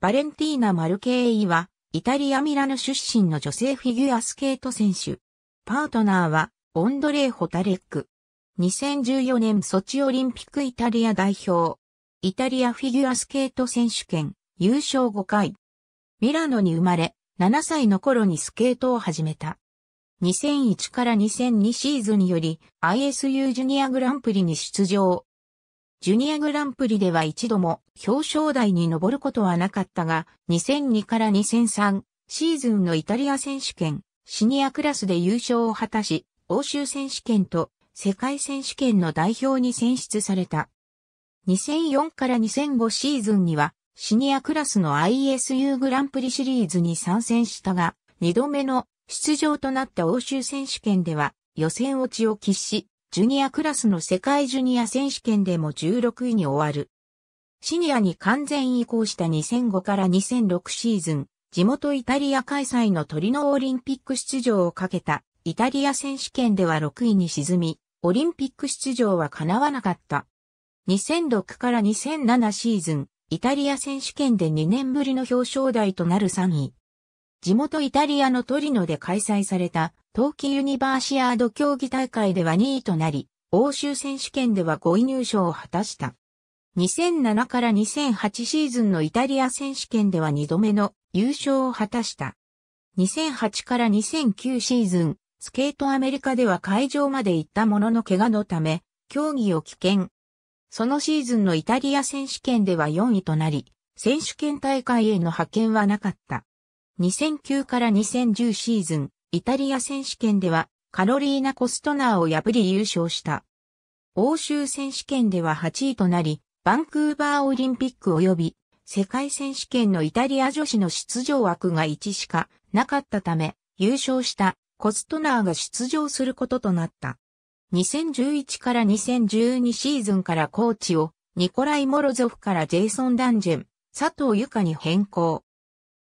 バレンティーナ・マルケイは、イタリア・ミラノ出身の女性フィギュアスケート選手。パートナーは、オンドレー・ホタレック。2014年ソチオリンピックイタリア代表。イタリアフィギュアスケート選手権、優勝5回。ミラノに生まれ、7歳の頃にスケートを始めた。2001から2002シーズンより ISU ジュニアグランプリに出場。ジュニアグランプリでは一度も表彰台に上ることはなかったが、2002から2003シーズンのイタリア選手権、シニアクラスで優勝を果たし、欧州選手権と世界選手権の代表に選出された。2004から2005シーズンには、シニアクラスの ISU グランプリシリーズに参戦したが、2度目の出場となった欧州選手権では予選落ちを喫し、ジュニアクラスの世界ジュニア選手権でも16位に終わる。シニアに完全移行した2005から2006シーズン、地元イタリア開催のトリノオリンピック出場をかけたイタリア選手権では6位に沈み、オリンピック出場は叶わなかった。2006から2007シーズン、イタリア選手権で2年ぶりの表彰台となる3位。地元イタリアのトリノで開催された冬季ユニバーシアード競技大会では2位となり、欧州選手権では5位入賞を果たした。2007から2008シーズンのイタリア選手権では2度目の優勝を果たした。2008から2009シーズン、スケートアメリカでは会場まで行ったものの怪我のため、競技を棄権。そのシーズンのイタリア選手権では4位となり、選手権大会への派遣はなかった。2009から2010シーズン、イタリア選手権ではカロリーナ・コストナーを破り優勝した。欧州選手権では8位となり、バンクーバーオリンピック及び世界選手権のイタリア女子の出場枠が1しかなかったため、優勝したコストナーが出場することとなった。2011から2012シーズンからコーチをニコライ・モロゾフからジェイソン・ダンジェン、佐藤由香に変更。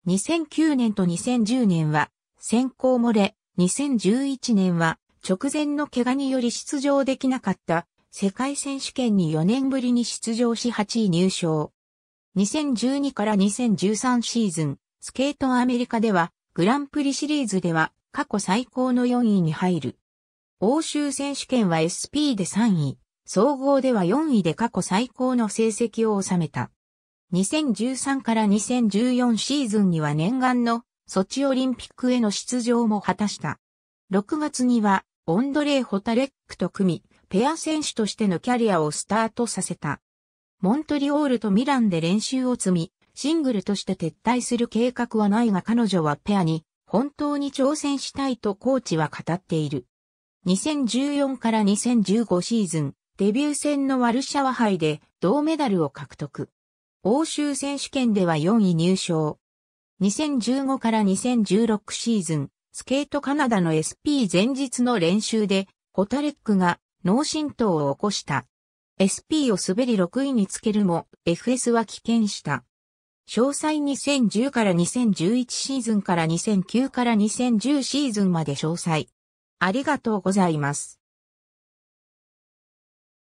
2009年と2010年は先行漏れ、2011年は直前の怪我により出場できなかった世界選手権に4年ぶりに出場し8位入賞。2012から2013シーズン、スケートアメリカではグランプリシリーズでは過去最高の4位に入る。欧州選手権は SP で3位、総合では4位で過去最高の成績を収めた。2013から2014シーズンには念願のソチオリンピックへの出場も果たした。6月にはオンドレイ・ホタレックと組み、ペア選手としてのキャリアをスタートさせた。モントリオールとミランで練習を積み、シングルとして撤退する計画はないが彼女はペアに本当に挑戦したいとコーチは語っている。2014から2015シーズン、デビュー戦のワルシャワ杯で銅メダルを獲得。欧州選手権では4位入賞。2015から2016シーズン、スケートカナダの SP 前日の練習で、ホタレックが脳震盪を起こした。SP を滑り6位につけるも、FS は棄権した。詳細2010から2011シーズンから2009から2010シーズンまで詳細。ありがとうございます。